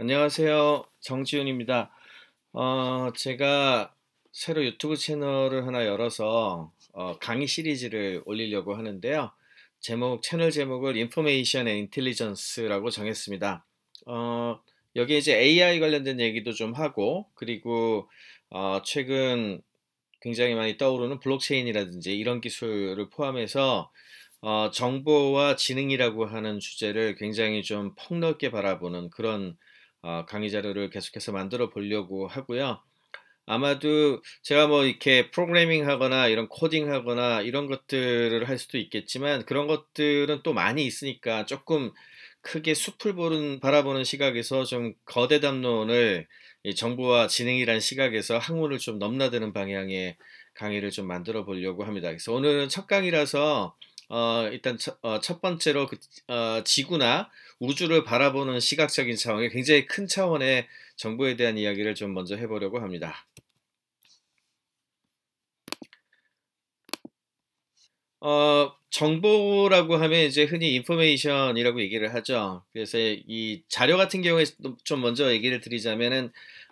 안녕하세요. 정지훈입니다. 어, 제가 새로 유튜브 채널을 하나 열어서 어, 강의 시리즈를 올리려고 하는데요. 제목, 채널 제목을 인포메이션 앤 인텔리전스라고 정했습니다. 어, 여기에 이제 AI 관련된 얘기도 좀 하고, 그리고 어, 최근 굉장히 많이 떠오르는 블록체인이라든지 이런 기술을 포함해서 어, 정보와 지능이라고 하는 주제를 굉장히 좀 폭넓게 바라보는 그런 어, 강의 자료를 계속해서 만들어 보려고 하고요. 아마도 제가 뭐 이렇게 프로그래밍 하거나 이런 코딩 하거나 이런 것들을 할 수도 있겠지만 그런 것들은 또 많이 있으니까 조금 크게 숲을 보는, 바라보는 시각에서 좀 거대 담론을 정보와 진행이란 시각에서 학문을좀 넘나드는 방향의 강의를 좀 만들어 보려고 합니다. 그래서 오늘은 첫 강의라서 어, 일단 첫, 어, 첫 번째로 그, 어, 지구나 우주를 바라보는 시각적인 차원이 굉장히 큰 차원의 정보에 대한 이야기를 좀 먼저 해보려고 합니다. 어, 정보라고 하면 이제 흔히 인포메이션이라고 얘기를 하죠. 그래서 이 자료 같은 경우에 좀 먼저 얘기를 드리자면은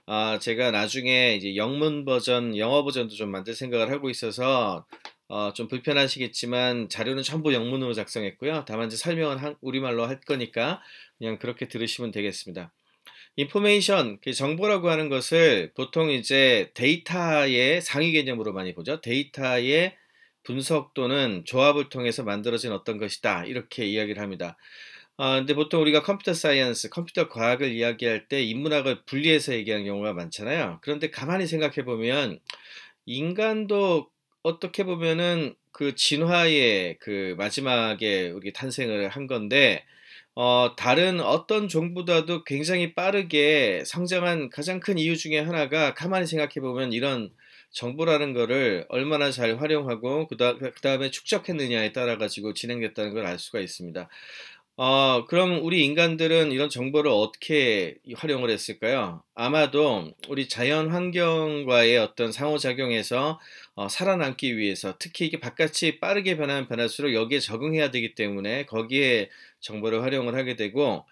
아, 제가 나중에 이제 영문 버전, 영어 버전도 좀 만들 생각을 하고 있어서 어, 좀 불편하시겠지만 자료는 전부 영문으로 작성했고요. 다만 이제 설명은 한, 우리말로 할 거니까 그냥 그렇게 들으시면 되겠습니다. 인포메이션, 그 정보라고 하는 것을 보통 이제 데이터의 상위 개념으로 많이 보죠. 데이터의 분석 또는 조합을 통해서 만들어진 어떤 것이다. 이렇게 이야기를 합니다. 아, 근데 보통 우리가 컴퓨터 사이언스, 컴퓨터 과학을 이야기할 때 인문학을 분리해서 얘기하는 경우가 많잖아요. 그런데 가만히 생각해 보면 인간도 어떻게 보면은 그 진화의 그 마지막에 우리 탄생을 한 건데 어, 다른 어떤 종보다도 굉장히 빠르게 성장한 가장 큰 이유 중에 하나가 가만히 생각해 보면 이런 정보라는 거를 얼마나 잘 활용하고 그다, 그 음에 축적했느냐에 따라 가지고 진행됐다는 걸 알 수가 있습니다. 어, 그럼 우리 인간들은 이런 정보를 어떻게 활용을 했을까요? 아마도 우리 자연 환경과의 어떤 상호작용에서 어, 살아남기 위해서 특히 이게 바깥이 빠르게 변하면 변할수록 여기에 적응해야 되기 때문에 거기에 정보를 활용을 하게 되고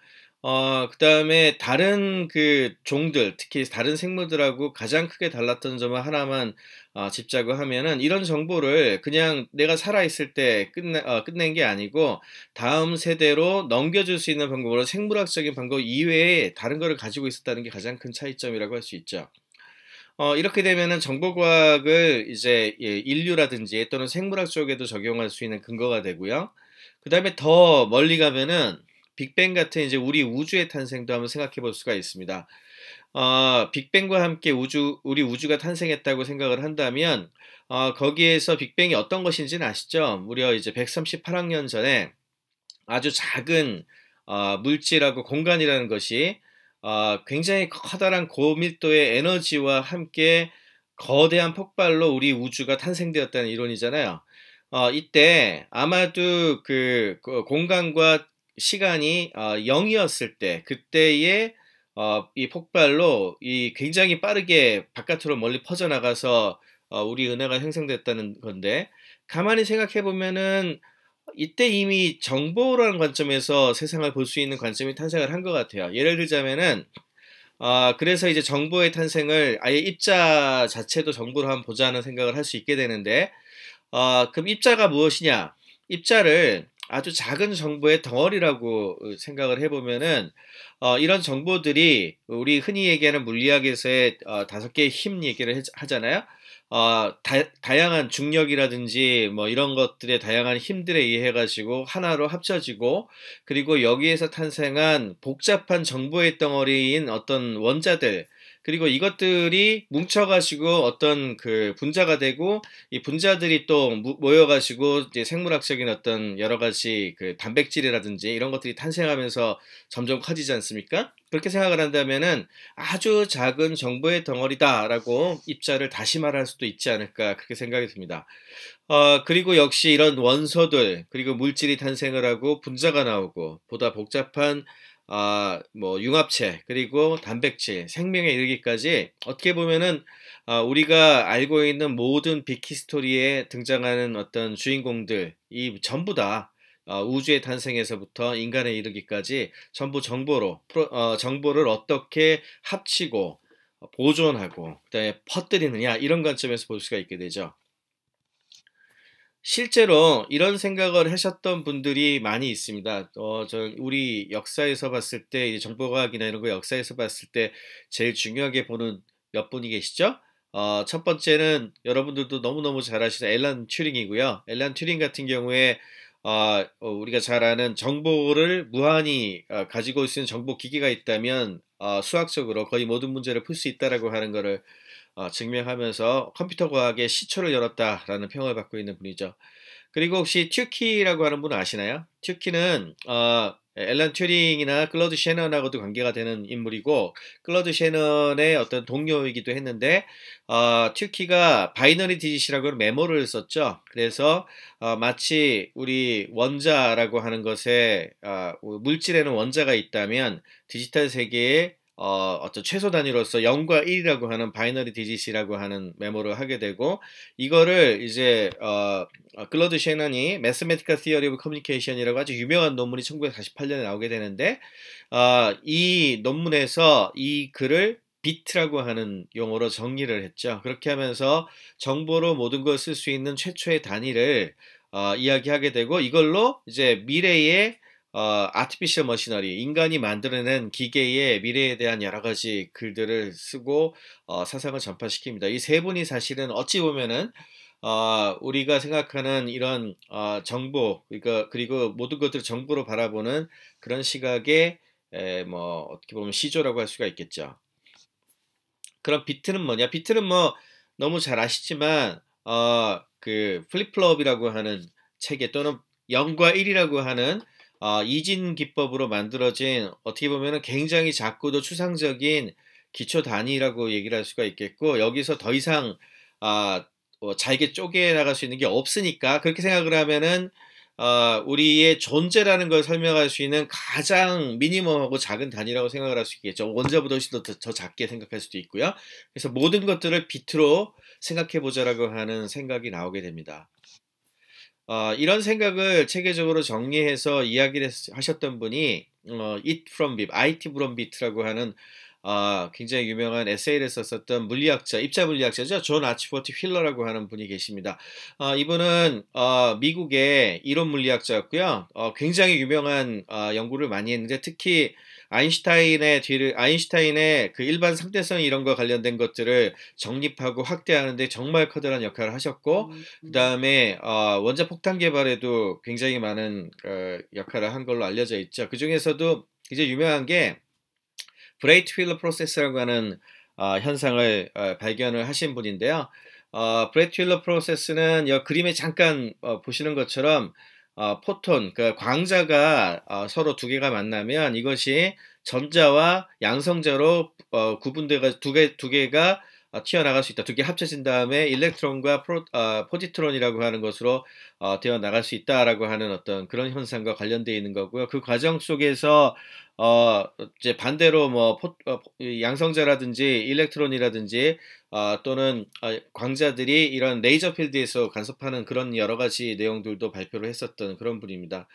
어, 그 다음에 다른 그 종들, 특히 다른 생물들하고 가장 크게 달랐던 점을 하나만 어, 짚자고 하면은 이런 정보를 그냥 내가 살아있을 때 끝내, 어, 끝낸 게 아니고 다음 세대로 넘겨줄 수 있는 방법으로 생물학적인 방법 이외에 다른 거를 가지고 있었다는 게 가장 큰 차이점이라고 할 수 있죠. 어, 이렇게 되면은 정보과학을 이제 예, 인류라든지 또는 생물학 쪽에도 적용할 수 있는 근거가 되고요. 그 다음에 더 멀리 가면은 빅뱅 같은 이제 우리 우주의 탄생도 한번 생각해 볼 수가 있습니다. 어, 빅뱅과 함께 우주, 우리 우주가 탄생했다고 생각을 한다면, 어, 거기에서 빅뱅이 어떤 것인지는 아시죠? 무려 이제 138학년 전에 아주 작은 어, 물질하고 공간이라는 것이 어, 굉장히 커다란 고밀도의 에너지와 함께 거대한 폭발로 우리 우주가 탄생되었다는 이론이잖아요. 어, 이때 아마도 그, 그 공간과 시간이 어, 0이었을 때 그때의 어, 이 폭발로 이 굉장히 빠르게 바깥으로 멀리 퍼져나가서 어, 우리 은하가 형성됐다는 건데 가만히 생각해 보면은 이때 이미 정보라는 관점에서 세상을 볼 수 있는 관점이 탄생을 한 것 같아요. 예를 들자면은 어, 그래서 이제 정보의 탄생을 아예 입자 자체도 정보로 한번 보자는 생각을 할 수 있게 되는데 어, 그럼 입자가 무엇이냐? 입자를 아주 작은 정보의 덩어리라고 생각을 해보면은 어, 이런 정보들이 우리 흔히 얘기하는 물리학에서의 어, 다섯 개의 힘 얘기를 하잖아요. 어, 다, 양한 중력이라든지 뭐 이런 것들의 다양한 힘들에 의해 가지고 하나로 합쳐지고 그리고 여기에서 탄생한 복잡한 정보의 덩어리인 어떤 원자들 그리고 이것들이 뭉쳐가지고 어떤 그 분자가 되고 이 분자들이 또 모여가지고 이제 생물학적인 어떤 여러 가지 그 단백질이라든지 이런 것들이 탄생하면서 점점 커지지 않습니까? 그렇게 생각을 한다면은 아주 작은 정보의 덩어리다라고 입자를 다시 말할 수도 있지 않을까 그렇게 생각이 듭니다. 어, 그리고 역시 이런 원소들 그리고 물질이 탄생을 하고 분자가 나오고 보다 복잡한 아, 뭐 융합체 그리고 단백질 생명에 이르기까지 어떻게 보면은 아, 우리가 알고 있는 모든 빅히스토리에 등장하는 어떤 주인공들 이 전부 다 아, 우주의 탄생에서부터 인간에 이르기까지 전부 정보로 프로, 어, 정보를 어떻게 합치고 보존하고 그다음에 퍼뜨리느냐 이런 관점에서 볼 수가 있게 되죠. 실제로 이런 생각을 하셨던 분들이 많이 있습니다. 어, 저 우리 역사에서 봤을 때 정보과학이나 이런 거 역사에서 봤을 때 제일 중요하게 보는 몇 분이 계시죠? 어, 첫 번째는 여러분들도 너무너무 잘 아시는 엘란 튜링이고요. 엘란 튜링 같은 경우에 어, 어, 우리가 잘 아는 정보를 무한히 어, 가지고 있는 정보 기기가 있다면 어, 수학적으로 거의 모든 문제를 풀 수 있다라고 하는 거를 어, 증명하면서 컴퓨터 과학의 시초를 열었다라는 평을 받고 있는 분이죠. 그리고 혹시 튜키라고 하는 분 아시나요? 튜키는 어, 앨런 튜링이나 클로드 셰넌하고도 관계가 되는 인물이고 클로드 셰넌의 어떤 동료이기도 했는데 어, 튜키가 바이너리 디지시라고 하는 메모를 썼죠. 그래서 어, 마치 우리 원자라고 하는 것에 어, 물질에는 원자가 있다면 디지털 세계에 어, 어떤 최소 단위로서 0과 1이라고 하는 바이너리 디지시라고 하는 메모를 하게 되고 이거를 이제 어, 어 글로드 셰넌이 Mathematical Theory of Communication이라고 아주 유명한 논문이 1948년에 나오게 되는데 어, 이 논문에서 이 글을 비트라고 하는 용어로 정리를 했죠. 그렇게 하면서 정보로 모든 걸 쓸 수 있는 최초의 단위를 어, 이야기하게 되고 이걸로 이제 미래의 어, 아티피셜 머신너리 인간이 만들어낸 기계의 미래에 대한 여러 가지 글들을 쓰고 어, 사상을 전파시킵니다. 이 세 분이 사실은 어찌 보면은 어, 우리가 생각하는 이런 어, 정보 그러니까 그리고 모든 것들을 정보로 바라보는 그런 시각의 에, 뭐 어떻게 보면 시조라고 할 수가 있겠죠. 그럼 비트는 뭐냐? 비트는 뭐 너무 잘 아시지만 어, 그 플립플롭이라고 하는 책에 또는 영과 일이라고 하는 어, 이진 기법으로 만들어진 어떻게 보면 굉장히 작고도 추상적인 기초 단위라고 얘기를 할 수가 있겠고 여기서 더 이상 아, 어, 잘게 쪼개 나갈 수 있는 게 없으니까 그렇게 생각을 하면은 어, 우리의 존재라는 걸 설명할 수 있는 가장 미니멈하고 작은 단위라고 생각을 할 수 있겠죠. 원자보다 훨씬 더, 더 작게 생각할 수도 있고요. 그래서 모든 것들을 비트로 생각해 보자라고 하는 생각이 나오게 됩니다. 어, 이런 생각을 체계적으로 정리해서 이야기를 하셨던 분이 어, It from Bit, IT from Bit라고 하는 어, 굉장히 유명한 에세이를 썼었던 물리학자, 입자 물리학자죠. 존아치포트 휠러라고 하는 분이 계십니다. 어, 이분은 어, 미국의 이론 물리학자였고요. 어, 굉장히 유명한 어, 연구를 많이 했는데 특히 아인슈타인의 뒤를 아인슈타인의 그 일반 상대성 이런 거 관련된 것들을 정립하고 확대하는데 정말 커다란 역할을 하셨고 음, 음. 그다음에 어, 원자 폭탄 개발에도 굉장히 많은 어, 역할을 한 걸로 알려져 있죠. 그 중에서도 이제 유명한 게 브레이트 휠러 프로세스라고 하는 어, 현상을 어, 발견을 하신 분인데요. 어, 브레이트 휠러 프로세스는 여 그림에 잠깐 어, 보시는 것처럼 어, 포톤, 그 광자가 어, 서로 두 개가 만나면 이것이 전자와 양성자로 어, 구분돼가두 개, 두 개가 어, 튀어나갈 수 있다. 두 개 합쳐진 다음에 일렉트론과 프로, 어, 포지트론이라고 하는 것으로 어, 되어 나갈 수 있다라고 하는 어떤 그런 현상과 관련되어 있는 거고요. 그 과정 속에서 어, 이제 반대로 뭐 포, 어, 양성자라든지 일렉트론이라든지 어, 또는 어, 광자들이 이런 레이저 필드에서 간섭하는 그런 여러 가지 내용들도 발표를 했었던 그런 분입니다.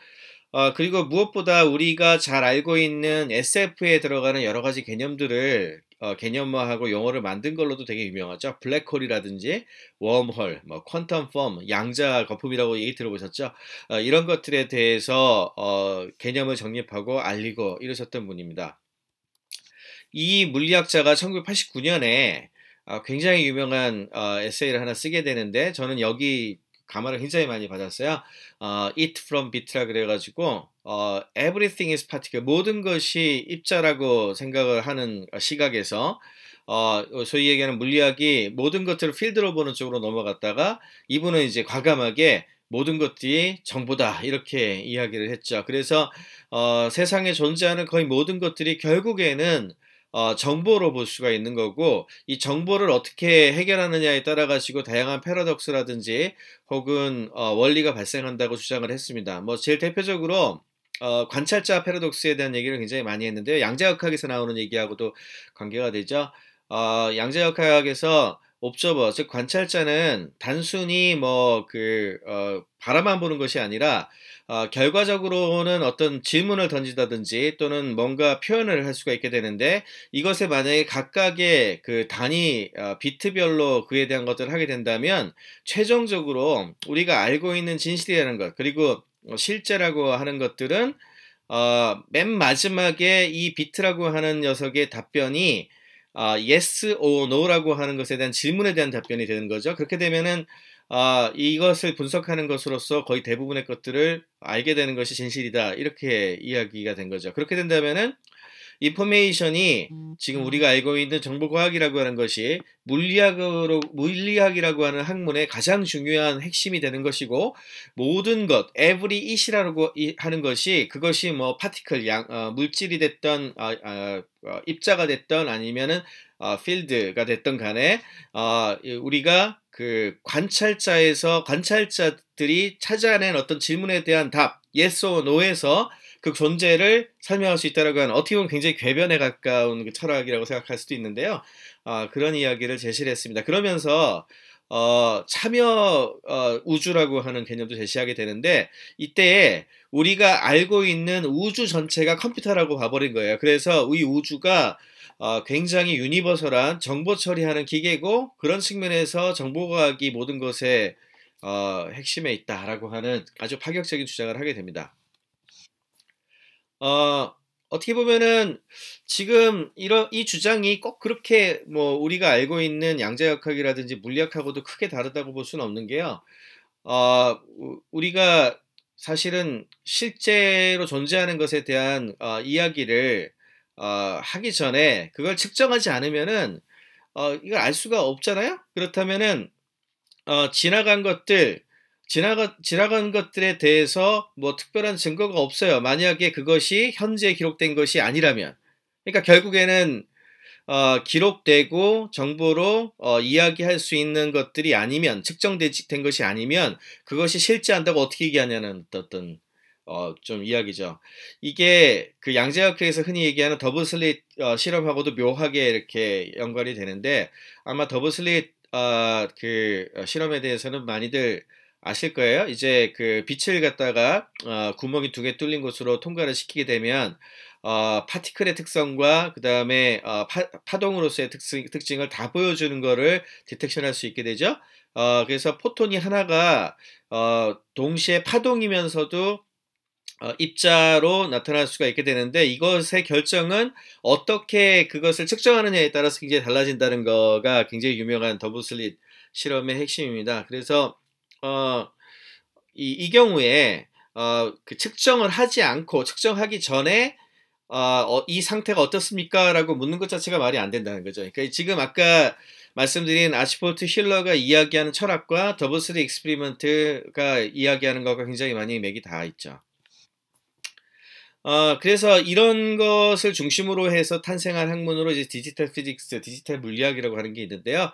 어, 그리고 무엇보다 우리가 잘 알고 있는 SF에 들어가는 여러 가지 개념들을 어, 개념화하고 용어를 만든 걸로도 되게 유명하죠. 블랙홀이라든지 웜홀, 뭐 퀀텀 펌, 양자 거품이라고 얘기 들어보셨죠? 어, 이런 것들에 대해서 어, 개념을 정립하고 알리고 이러셨던 분입니다. 이 물리학자가 1989년에 어, 굉장히 유명한 어, 에세이를 하나 쓰게 되는데 저는 여기 감화를 굉장히 많이 받았어요. 어, it from bit라 그래가지고 어, everything is particle 모든 것이 입자라고 생각을 하는 시각에서 어, 소위 얘기하는 물리학이 모든 것들을 필드로 보는 쪽으로 넘어갔다가 이분은 이제 과감하게 모든 것들이 정보다 이렇게 이야기를 했죠. 그래서 어, 세상에 존재하는 거의 모든 것들이 결국에는 어, 정보로 볼 수가 있는 거고 이 정보를 어떻게 해결하느냐에 따라 가지고 다양한 패러독스라든지 혹은 어, 원리가 발생한다고 주장을 했습니다. 뭐 제일 대표적으로 어, 관찰자 패러독스에 대한 얘기를 굉장히 많이 했는데요. 양자역학에서 나오는 얘기하고도 관계가 되죠. 어, 양자역학에서 없저버즉 뭐. 관찰자는 단순히 뭐그 어, 바라만 보는 것이 아니라 어, 결과적으로는 어떤 질문을 던지다든지 또는 뭔가 표현을 할 수가 있게 되는데 이것에 만약에 각각의 그 단위 어, 비트별로 그에 대한 것들을 하게 된다면 최종적으로 우리가 알고 있는 진실이라는 것 그리고 실제라고 하는 것들은 어, 맨 마지막에 이 비트라고 하는 녀석의 답변이 아, yes or no라고 하는 것에 대한 질문에 대한 답변이 되는 거죠. 그렇게 되면은 아, 이것을 분석하는 것으로서 거의 대부분의 것들을 알게 되는 것이 진실이다. 이렇게 이야기가 된 거죠. 그렇게 된다면은 인포메이션이 음, 지금 음. 우리가 알고 있는 정보과학이라고 하는 것이 물리학으로 물리학이라고 하는 학문의 가장 중요한 핵심이 되는 것이고 모든 것 every it이라고 하는 것이 그것이 뭐 파티클 양 어, 물질이 됐던 어, 어, 입자가 됐던 아니면은 어, 필드가 됐던 간에 어, 우리가 그 관찰자에서 관찰자들이 찾아낸 어떤 질문에 대한 답 yes or no에서 그 존재를 설명할 수 있다라고 하는 어떻게 보면 굉장히 궤변에 가까운 그 철학이라고 생각할 수도 있는데요. 아, 그런 이야기를 제시를 했습니다. 그러면서 어, 참여 어, 우주라고 하는 개념도 제시하게 되는데 이때에 우리가 알고 있는 우주 전체가 컴퓨터라고 봐버린 거예요. 그래서 이 우주가 어, 굉장히 유니버설한 정보 처리하는 기계고 그런 측면에서 정보과학이 모든 것의 어, 핵심에 있다라고 하는 아주 파격적인 주장을 하게 됩니다. 어, 어떻게 보면은 지금 이런 이 주장이 꼭 그렇게 뭐 우리가 알고 있는 양자역학이라든지 물리학하고도 크게 다르다고 볼 수는 없는 게요. 어, 우리가 사실은 실제로 존재하는 것에 대한 어, 이야기를 어, 하기 전에 그걸 측정하지 않으면은 어, 이걸 알 수가 없잖아요. 그렇다면은 어, 지나간 것들 지나가, 지나간 것들에 대해서 뭐 특별한 증거가 없어요. 만약에 그것이 현재 기록된 것이 아니라면. 그러니까 결국에는 어, 기록되고 정보로 어, 이야기할 수 있는 것들이 아니면 측정된 것이 아니면 그것이 실제한다고 어떻게 얘기하냐는 어떤 어, 좀 이야기죠. 이게 그 양자역학에서 흔히 얘기하는 더블 슬릿 어, 실험하고도 묘하게 이렇게 연관이 되는데 아마 더블 슬릿 어, 그 어, 실험에 대해서는 많이들 아실 거예요. 이제 그 빛을 갖다가 어, 구멍이 두 개 뚫린 곳으로 통과를 시키게 되면 어, 파티클의 특성과 그 다음에 어, 파동으로서의 특징, 특징을 다 보여주는 거를 디텍션할 수 있게 되죠. 어, 그래서 포톤이 하나가 어, 동시에 파동이면서도 어, 입자로 나타날 수가 있게 되는데 이것의 결정은 어떻게 그것을 측정하느냐에 따라서 굉장히 달라진다는 거가 굉장히 유명한 더블슬릿 실험의 핵심입니다. 그래서 어, 이, 이 경우에 어, 그 측정을 하지 않고 측정하기 전에 어, 어 이 상태가 어떻습니까? 라고 묻는 것 자체가 말이 안 된다는 거죠. 그러니까 지금 아까 말씀드린 아시포트 힐러가 이야기하는 철학과 더블스리 익스피리먼트가 이야기하는 것과 굉장히 많이 맥이 닿아 있죠. 어, 그래서 이런 것을 중심으로 해서 탄생한 학문으로 이제 디지털 피직스, 디지털 물리학이라고 하는 게 있는데요.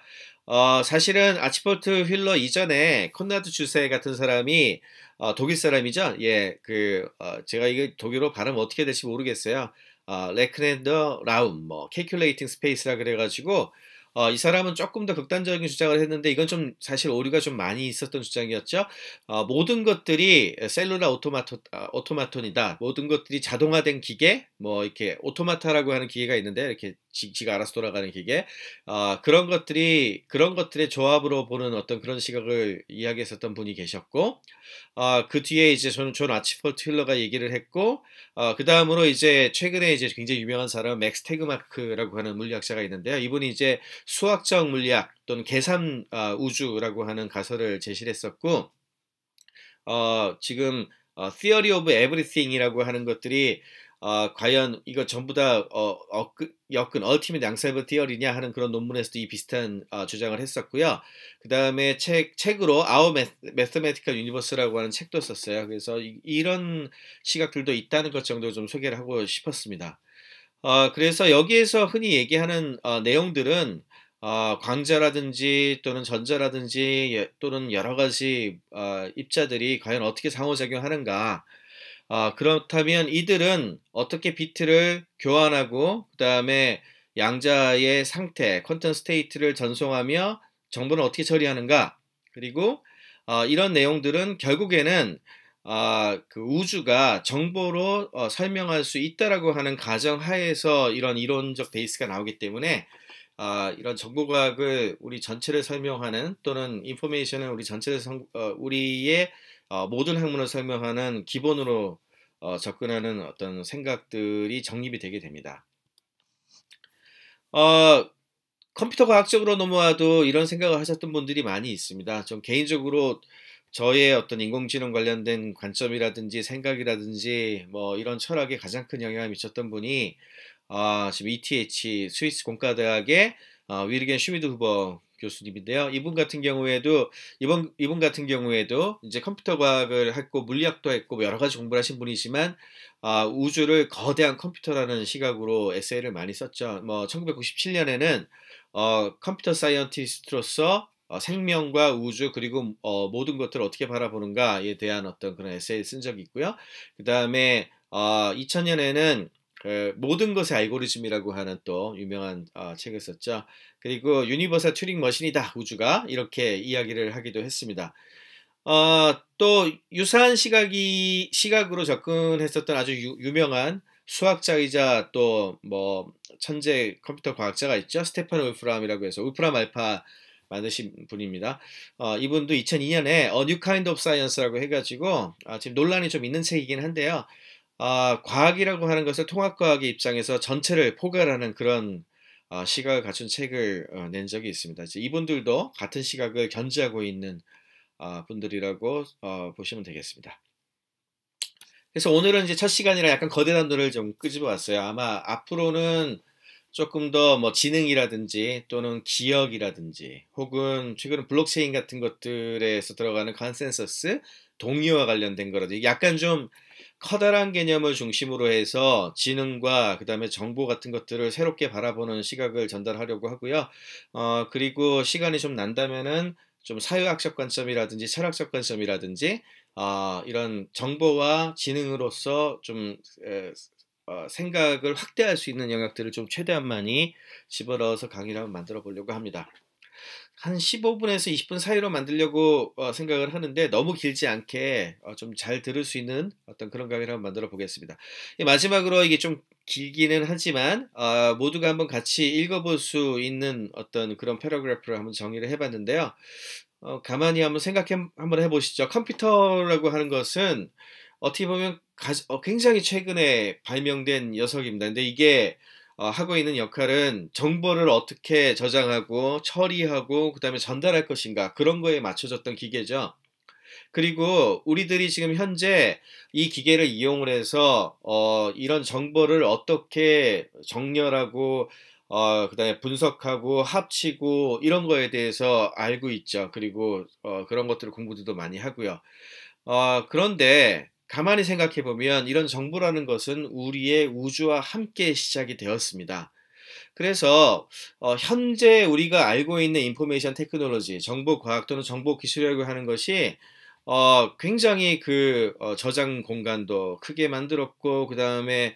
어, 사실은 아치폴트 휠러 이전에 콘라드 주세 같은 사람이 어, 독일 사람이죠. 예, 그 어, 제가 이거 독일어 발음 어떻게 될지 모르겠어요. 어, 레크랜더 라움, 뭐 캐큘레이팅 스페이스라 그래가지고 어, 이 사람은 조금 더 극단적인 주장을 했는데 이건 좀 사실 오류가 좀 많이 있었던 주장이었죠. 어, 모든 것들이 셀룰라 오토마토, 아, 오토마톤이다. 모든 것들이 자동화된 기계, 뭐 이렇게 오토마타라고 하는 기계가 있는데 이렇게 지, 지가 알아서 돌아가는 기계 어, 그런 것들이 그런 것들의 조합으로 보는 어떤 그런 시각을 이야기했었던 분이 계셨고 아그 어, 뒤에 이제 저는 존 아치폴트 힐러가 얘기를 했고 어, 그 다음으로 이제 최근에 이제 굉장히 유명한 사람 맥스 테그마크라고 하는 물리학자가 있는데요. 이분이 이제 수학적 물리학 또는 계산 어, 우주라고 하는 가설을 제시했었고 어, 지금 어, Theory of Everything이라고 하는 것들이 어, 과연 이거 전부 다 어, 어, 여근 얼티밋 양사이버 디어리냐 하는 그런 논문에서도 이 비슷한 어, 주장을 했었고요. 그 다음에 책 책으로 아워 매스메티컬 유니버스라고 하는 책도 썼어요. 그래서 이, 런 시각들도 있다는 것 정도 좀 소개를 하고 싶었습니다. 어, 그래서 여기에서 흔히 얘기하는 어, 내용들은 어, 광자라든지 또는 전자라든지 또는 여러 가지 어, 입자들이 과연 어떻게 상호작용하는가 아, 그렇다면 이들은 어떻게 비트를 교환하고 그 다음에 양자의 상태, 컨턴 스테이트를 전송하며 정보는 어떻게 처리하는가? 그리고 어, 이런 내용들은 결국에는 아, 그 우주가 정보로 어, 설명할 수 있다라고 하는 가정 하에서 이런 이론적 베이스가 나오기 때문에 아, 이런 정보과학을 우리 전체를 설명하는 또는 인포메이션을 우리 전체를 성, 어, 우리의 어, 모든 학문을 설명하는 기본으로 어, 접근하는 어떤 생각들이 정립이 되게 됩니다. 어, 컴퓨터 과학적으로 넘어와도 이런 생각을 하셨던 분들이 많이 있습니다. 좀 개인적으로 저의 어떤 인공지능 관련된 관점이라든지 생각이라든지 뭐 이런 철학에 가장 큰 영향을 미쳤던 분이 아, 지금 ETH 스위스 공과대학의 어, 위르겐 슈미드 후보 교수님인데요. 이분 같은 경우에도 이번 이분 같은 경우에도 이제 컴퓨터 과학을 했고 물리학도 했고 뭐 여러 가지 공부를 하신 분이지만 아, 우주를 거대한 컴퓨터라는 시각으로 에세이를 많이 썼죠. 뭐 1997년에는 어, 컴퓨터 사이언티스트로서 어, 생명과 우주 그리고 어, 모든 것들을 어떻게 바라보는가에 대한 어떤 그런 에세이를 쓴 적이 있고요. 그 다음에 어, 2000년에는 모든 것의 알고리즘이라고 하는 또 유명한 아, 책을 썼죠. 그리고 유니버설 튜링 머신이다 우주가 이렇게 이야기를 하기도 했습니다. 어, 또 유사한 시각이 시각으로 접근했었던 아주 유, 명한 수학자이자 또 뭐 천재 컴퓨터 과학자가 있죠. 스테판 울프람이라고 해서 울프람 알파 만드신 분입니다. 어, 이분도 2002년에 A New Kind of Science라고 해가지고 아, 지금 논란이 좀 있는 책이긴 한데요. 아, 과학이라고 하는 것을 통합과학의 입장에서 전체를 포괄하는 그런 어, 시각을 갖춘 책을 어, 낸 적이 있습니다. 이분들도 같은 시각을 견지하고 있는 아, 어, 분들이라고 보시면 되겠습니다. 그래서 오늘은 이제 첫 시간이라 약간 거대한 노래를 좀 끄집어 왔어요. 아마 앞으로는 조금 더 뭐 지능이라든지 또는 기억이라든지 혹은 최근 블록체인 같은 것들에서 들어가는 컨센서스 동의와 관련된 거라든지 약간 좀 커다란 개념을 중심으로 해서 지능과 그다음에 정보 같은 것들을 새롭게 바라보는 시각을 전달하려고 하고요. 어, 그리고 시간이 좀 난다면은 좀 사회학적 관점이라든지 철학적 관점이라든지 어, 이런 정보와 지능으로서 좀 에, 어, 생각을 확대할 수 있는 영역들을 좀 최대한 많이 집어넣어서 강의를 한번 만들어 보려고 합니다. 한 15분에서 20분 사이로 만들려고 어, 생각을 하는데 너무 길지 않게 어, 좀잘 들을 수 있는 어떤 그런 강의를 한번 만들어 보겠습니다. 예, 마지막으로 이게 좀 길기는 하지만 어, 모두가 한번 같이 읽어볼 수 있는 어떤 그런 패러그래프를 한번 정의를 해봤는데요. 어, 가만히 한번 생각해 한번 해보시죠. 컴퓨터라고 하는 것은 어떻게 보면 가, 어, 굉장히 최근에 발명된 녀석입니다. 근데 이게 어, 하고 있는 역할은 정보를 어떻게 저장하고 처리하고 그다음에 전달할 것인가 그런 거에 맞춰졌던 기계죠. 그리고 우리들이 지금 현재 이 기계를 이용을 해서 어, 이런 정보를 어떻게 정렬하고 어, 그다음에 분석하고 합치고 이런 거에 대해서 알고 있죠. 그리고 어, 그런 것들을 공부들도 많이 하고요. 어, 그런데 가만히 생각해 보면 이런 정보라는 것은 우리의 우주와 함께 시작이 되었습니다. 그래서 어, 현재 우리가 알고 있는 인포메이션 테크놀로지, 정보 과학 또는 정보 기술이라고 하는 것이 어, 굉장히 그 어, 저장 공간도 크게 만들었고 그 다음에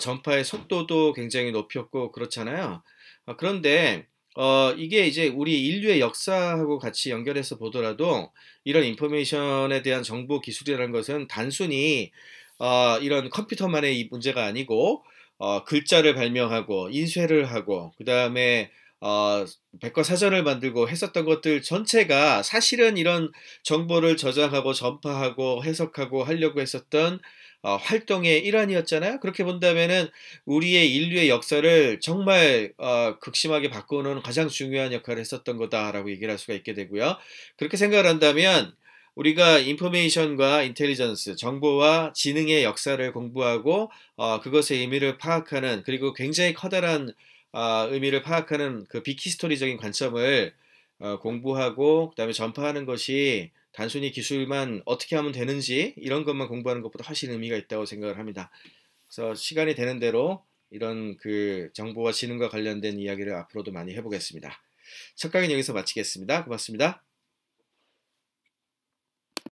전파의 속도도 굉장히 높였고 그렇잖아요. 어, 그런데 어, 이게 이제 우리 인류의 역사하고 같이 연결해서 보더라도 이런 인포메이션에 대한 정보 기술이라는 것은 단순히 어, 이런 컴퓨터만의 이 문제가 아니고 어, 글자를 발명하고 인쇄를 하고 그 다음에 어, 백과사전을 만들고 했었던 것들 전체가 사실은 이런 정보를 저장하고 전파하고 해석하고 하려고 했었던 어, 활동의 일환이었잖아요. 그렇게 본다면은 우리의 인류의 역사를 정말 어, 극심하게 바꾸는 가장 중요한 역할을 했었던 거다라고 얘기를 할 수가 있게 되고요. 그렇게 생각을 한다면 우리가 인포메이션과 인텔리전스, 정보와 지능의 역사를 공부하고 어, 그것의 의미를 파악하는 그리고 굉장히 커다란 어, 의미를 파악하는 그비키스토리적인 관점을 어, 공부하고 그다음에 전파하는 것이 단순히 기술만 어떻게 하면 되는지 이런 것만 공부하는 것보다 훨씬 의미가 있다고 생각을 합니다. 그래서 시간이 되는 대로 이런 그 정보와 지능과 관련된 이야기를 앞으로도 많이 해보겠습니다. 첫 강의는 여기서 마치겠습니다. 고맙습니다.